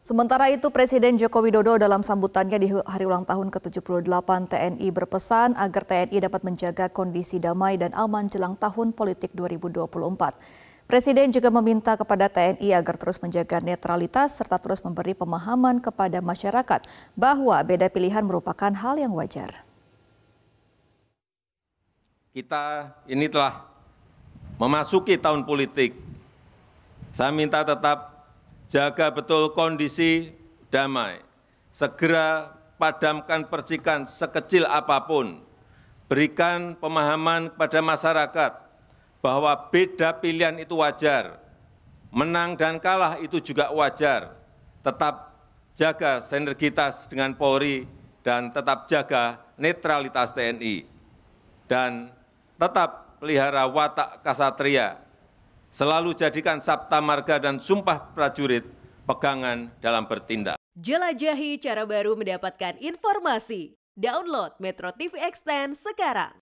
Sementara itu Presiden Joko Widodo dalam sambutannya di hari ulang tahun ke-78 TNI berpesan agar TNI dapat menjaga kondisi damai dan aman jelang tahun politik 2024. Presiden juga meminta kepada TNI agar terus menjaga netralitas serta terus memberi pemahaman kepada masyarakat bahwa beda pilihan merupakan hal yang wajar. Kita ini telah memasuki tahun politik. Saya minta tetap jaga betul kondisi damai, segera padamkan percikan sekecil apapun, berikan pemahaman kepada masyarakat bahwa beda pilihan itu wajar, menang dan kalah itu juga wajar, tetap jaga sinergitas dengan Polri dan tetap jaga netralitas TNI, dan tetap pelihara watak kasatria Selalu jadikan sabta marga dan sumpah prajurit pegangan dalam bertindak. Jelajahi cara baru mendapatkan informasi. Download Metro TV Extend sekarang.